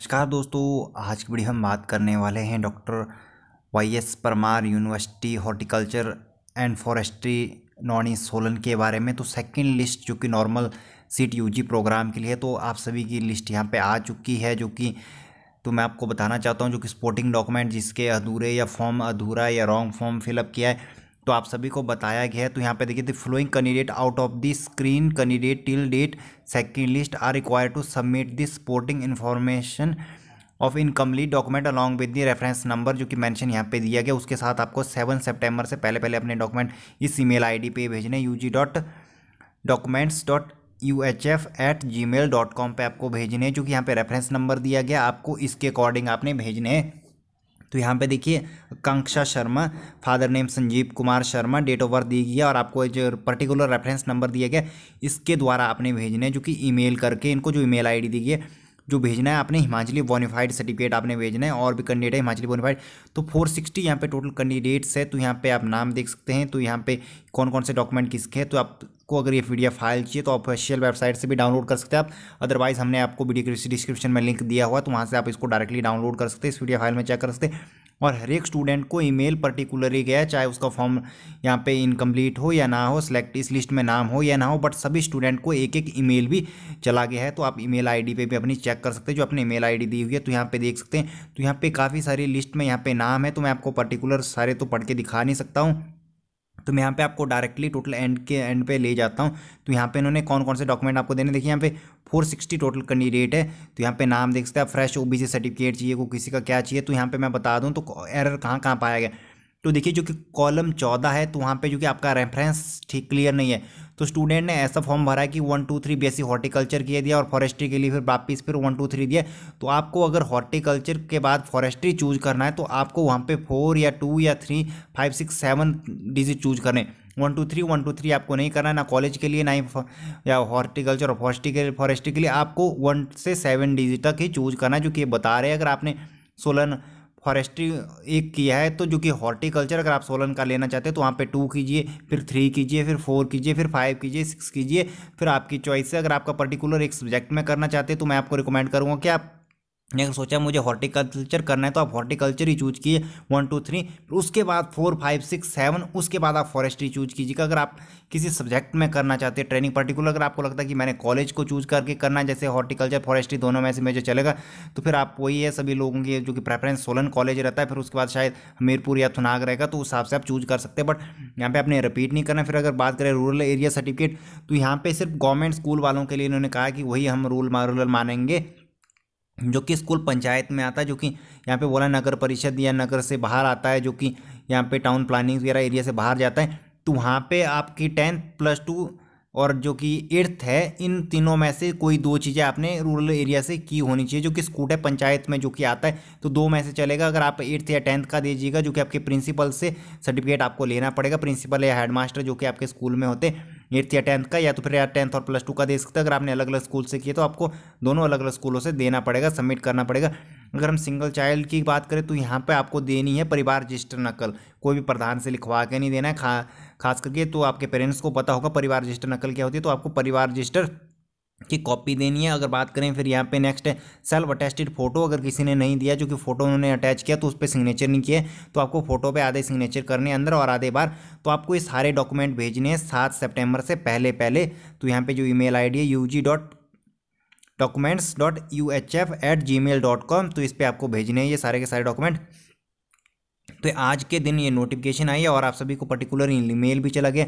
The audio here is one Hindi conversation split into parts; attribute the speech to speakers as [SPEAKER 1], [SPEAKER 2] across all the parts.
[SPEAKER 1] नमस्कार दोस्तों आज की वीडियो हम बात करने वाले हैं doctor Y S Parmar university horticulture and forestry Nauni Solan के बारे में तो सेकंड लिस्ट जो कि नॉर्मल सीट यूजी प्रोग्राम के लिए तो आप सभी की लिस्ट यहाँ पे आ चुकी है जो कि तो मैं आपको बताना चाहता हूँ जो कि स्पोर्टिंग डॉक्यूमेंट जिसके अधूरे या फॉर्म अधूरा या रॉन्ग फॉर्म फिलअप किया है तो आप सभी को बताया गया है तो यहाँ पे देखिए the flowing candidate out of the screen candidate till date second list are require to submit this supporting information of incomplete document along with the reference number जो कि मैंशन यहाँ पे दिया गया उसके साथ आपको सेवन सेप्टेम्बर से पहले पहले अपने डॉक्यूमेंट इस आई डी पर भेजने U G dot documents dot U H F at gmail dot com पर आपको भेजने जो कि यहाँ पर रेफरेंस नंबर दिया गया आपको इसके अकॉर्डिंग आपने भेजने हैं तो यहाँ पे देखिए Kanksha Sharma father name Sanjeev Kumar Sharma date of birth दी गई है और आपको जो पर्टिकुलर रेफरेंस नंबर दिया गया इसके द्वारा आपने भेजने जो कि ईमेल करके इनको जो ईमेल आईडी दी गई है जो भेजना है आपने हिमाचली बोनिफाइड सर्टिफिकेट आपने भेजना है और भी कैंडिडेट है हिमाचली बोनिफाइड तो फोर सिक्सटी यहाँ पर टोटल कैंडिडेट्स है तो यहाँ पे आप नाम देख सकते हैं तो यहाँ पे कौन कौन से डॉक्यूमेंट किसके हैं तो आपको अगर ये वीडियो फाइल चाहिए तो ऑफिशियल वेबसाइट से भी डाउनलोड कर सकते हैं आप अदरवाइज हमने आपको वीडियो डिस्क्रिप्शन में लिंक दिया हुआ तो वहाँ से आप इसको डायरेक्टली डाउनलोड कर सकते हैं इस वीडियो फाइल में चेक कर सकते हैं और हर एक स्टूडेंट को ईमेल पर्टिकुलरली गया चाहे उसका फॉर्म यहाँ पे इनकम्प्लीट हो या ना हो सेलेक्ट इस लिस्ट में नाम हो या ना हो बट सभी स्टूडेंट को एक एक ईमेल भी चला गया है तो आप ईमेल आईडी पे भी अपनी चेक कर सकते हैं जो अपने ईमेल आईडी दी हुई है तो यहाँ पे देख सकते हैं तो यहाँ पे काफ़ी सारी लिस्ट में यहाँ पे नाम है तो मैं आपको पर्टिकुलर सारे तो पढ़ के दिखा नहीं सकता हूँ तो मैं यहाँ पे आपको डायरेक्टली टोटल एंड के एंड पे ले जाता हूँ तो यहाँ पे इन्होंने कौन कौन से डॉक्यूमेंट आपको देने देखिए यहाँ पे 460 टोटल कैंडिडेट है तो यहाँ पे नाम देख सकते हैं फ्रेश ओबीसी सर्टिफिकेट चाहिए को किसी का क्या चाहिए तो यहाँ पे मैं बता दूँ तो एरर कहाँ कहाँ पाया गया तो देखिए जो कि कॉलम चौदह है तो वहाँ पे जो कि आपका रेफरेंस ठीक क्लियर नहीं है तो स्टूडेंट ने ऐसा फॉर्म भरा है कि one two three B horticulture किया दिया और फॉरेस्ट्री के लिए फिर वापिस फिर वन टू थ्री दिया तो आपको अगर हॉर्टिकल्चर के बाद फॉरेस्ट्री चूज करना है तो आपको वहाँ पे फोर या टू या three five six seven digit choose करने one two three one two three आपको नहीं करना है ना कॉलेज के लिए ना ही या हॉर्टिकल्चर और फॉरेस्ट्री के फॉरेस्ट्री के लिए आपको वन से सेवन डिजिट तक ही चूज करना है जो कि बता रहे हैं अगर आपने सोलन फॉरेस्ट्री एक किया है तो जो कि हॉर्टिकल्चर अगर आप सोलन का लेना चाहते हैं तो वहाँ पे टू कीजिए फिर थ्री कीजिए फिर फोर कीजिए फिर फाइव कीजिए सिक्स कीजिए फिर आपकी चॉइस है अगर आपका पर्टिकुलर एक सब्जेक्ट में करना चाहते हैं तो मैं आपको रिकमेंड करूँगा कि आप ने अगर सोचा मुझे हॉर्टिकल्चर करना है तो आप हॉर्टिकल्चर ही चूज कीजिए वन टू थ्री उसके बाद फोर फाइव सिक्स सेवन उसके बाद आप फॉरेस्ट्री चूज कीजिएगा अगर आप किसी सब्जेक्ट में करना चाहते हैं ट्रेनिंग पर्टिकुलर अगर आपको लगता है कि मैंने कॉलेज को चूज करके करना है जैसे हॉर्टिकल्चर फॉरेस्ट्री दोनों में से मुझे चलेगा तो फिर आप वही है सभी लोगों की जो कि प्रेफरेंस सोलन कॉलेज रहता है फिर उसके बाद शायद हमीरपुर या थुनाग रहेगा तो उस हिसाब से आप चूज कर सकते हैं बट यहाँ पर आपने रिपीट नहीं करना फिर अगर बात करें रूरल एरिया सर्टिफिकेट तो यहाँ पर सिर्फ गवर्नमेंट स्कूल वालों के लिए इन्होंने कहा कि वही हम रूल रूरल मानेंगे जो कि स्कूल पंचायत में आता है जो कि यहाँ पे बोला नगर परिषद या नगर से बाहर आता है जो कि यहाँ पे टाउन प्लानिंग वगैरह एरिया से बाहर जाता है तो वहाँ पे आपकी टेंथ प्लस टू और जो कि एर्थ है इन तीनों में से कोई दो चीज़ें आपने रूरल एरिया से की होनी चाहिए जो कि स्कूट है पंचायत में जो कि आता है तो दो में से चलेगा अगर आप एट्थ या टेंथ का दीजिएगा जो कि आपके प्रिंसिपल से सर्टिफिकेट आपको लेना पड़ेगा प्रिंसिपल या हेडमास्टर जो कि आपके स्कूल में होते एट्थ या टेंथ का या तो फिर या टेंथ और प्लस टू का दे सकते अगर आपने अलग अलग स्कूल से किया तो आपको दोनों अलग अलग स्कूलों से देना पड़ेगा सबमिट करना पड़ेगा अगर हम सिंगल चाइल्ड की बात करें तो यहाँ पे आपको देनी है परिवार रजिस्टर नकल कोई भी प्रधान से लिखवा के नहीं देना है खा खास करके तो आपके पेरेंट्स को पता होगा परिवार रजिस्टर नकल क्या होती है तो आपको परिवार रजिस्टर की कॉपी देनी है अगर बात करें फिर यहाँ पे नेक्स्ट है सेल्फ अटेस्टेड फोटो अगर किसी ने नहीं दिया जो कि फोटो उन्होंने अटैच किया तो उस पर सिग्नेचर नहीं किए तो आपको फोटो पे आधे सिग्नेचर करने अंदर और आधे बार तो आपको ये सारे डॉक्यूमेंट भेजने हैं सात सितंबर से पहले पहले तो यहाँ पे जो ई मेल है U G dot documents dot U H F at gmail dot com तो इस पर आपको भेजने हैं ये सारे के सारे डॉक्यूमेंट तो आज के दिन ये नोटिफिकेशन आई है और आप सभी को पर्टिकुलर मेल भी चला गया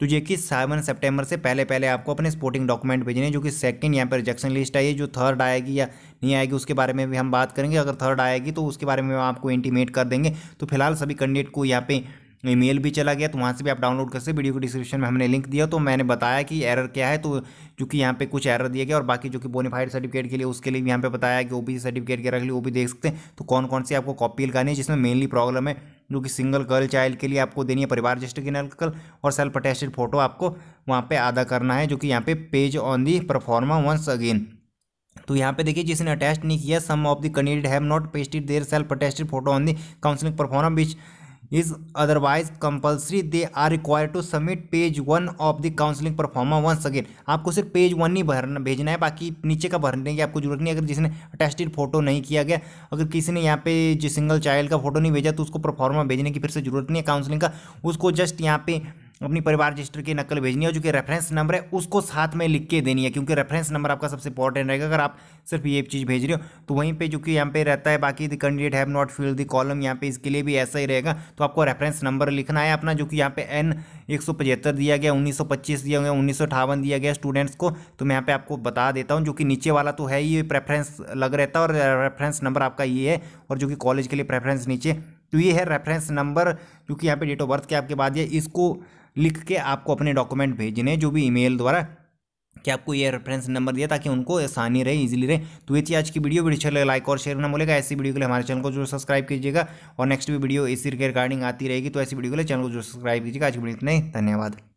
[SPEAKER 1] तो ये कि सेवन सेप्टेम्बर से पहले पहले आपको अपने स्पोर्टिंग डॉक्यूमेंट भेजने जो कि सेकंड यहाँ पर रिजेक्शन लिस्ट आई है जो थर्ड आएगी या नहीं आएगी उसके बारे में भी हम बात करेंगे अगर थर्ड आएगी तो उसके बारे में आपको इंटीमेट कर देंगे तो फिलहाल सभी कैंडिडेट को यहाँ पर ईमेल भी चला गया तो वहाँ से भी आप डाउनलोड कर सकते वीडियो के डिस्क्रिप्शन में हमने लिंक दिया तो मैंने बताया कि एरर क्या है तो चूँकि यहाँ पे कुछ एरर दिया गया और बाकी जो कि बोनीफाइड सर्टिफिकेट के लिए उसके लिए भी यहाँ पे बताया कि ओ बी सर्टिफिकेट के रख लिए वो भी देख सकते हैं तो कौन कौन सी आपको कॉपी लगानी है जिसमें मेनली प्रॉब्लम है जो कि सिंगल गर्ल चाइल्ड के लिए आपको देनी है परिवार नकल और सेल्फ अटेस्टेड फोटो आपको वहाँ पर आदा करना है जो कि यहाँ पे page on the proforma once again तो यहाँ पे देखिए जिसने अटैच नहीं किया some of the candidate have not pasted their self attested photo on the counselling proforma which is otherwise compulsory they are required to submit page one of the counselling proforma once again आपको सिर्फ पेज वन ही भरना भेजना है बाकी नीचे का भरने की आपको जरूरत नहीं अगर जिसने अटेस्टेड फोटो नहीं किया गया अगर किसी ने यहाँ पे जो सिंगल चाइल्ड का फोटो नहीं भेजा तो उसको परफॉर्मा भेजने की फिर से जरूरत नहीं है काउंसलिंग का उसको जस्ट यहाँ पे अपनी परिवार रजिस्टर की नकल भेजनी है जो कि रेफरेंस नंबर है उसको साथ में लिख के देनी है क्योंकि रेफरेंस नंबर आपका सबसे इंपॉर्टेंट रहेगा अगर आप सिर्फ ये चीज़ भेज रहे हो तो वहीं पे जो कि यहाँ पे रहता है बाकी the candidate have not fill the column यहाँ पे इसके लिए भी ऐसा ही रहेगा तो आपको रेफरेंस नंबर लिखना है अपना जो कि यहाँ पे एन एक दिया गया उन्नीस दिया गया उन्नीस दिया गया स्टूडेंट्स को तो मैं यहाँ पे आपको बता देता हूँ जो कि नीचे वाला तो है ही प्रेफरेंस लग रहता है और रेफरेंस नंबर आपका ये है और जो कि कॉलेज के लिए प्रेफरेंस नीचे तो ये है रेफरेंस नंबर जो कि यहाँ पे डेट ऑफ बर्थ के आपके बाद ये इसको लिख के आपको अपने डॉक्यूमेंट भेजने जो भी ईमेल द्वारा कि आपको ये रेफरेंस नंबर दिया ताकि उनको आसानी रहे इजीली रहे तो ये थी आज की वीडियो वीडियो अच्छी लगे लाइक और शेयर ना बोलेगा ऐसी वीडियो के लिए हमारे चैनल को जो सब्सक्राइब कीजिएगा और नेक्स्ट भी वीडियो इसी के रिगार्डिंग आती रहेगी तो ऐसी वीडियो के लिए चैनल को जो सब्सक्राइब कीजिएगा आज की वीडियो इतने धन्यवाद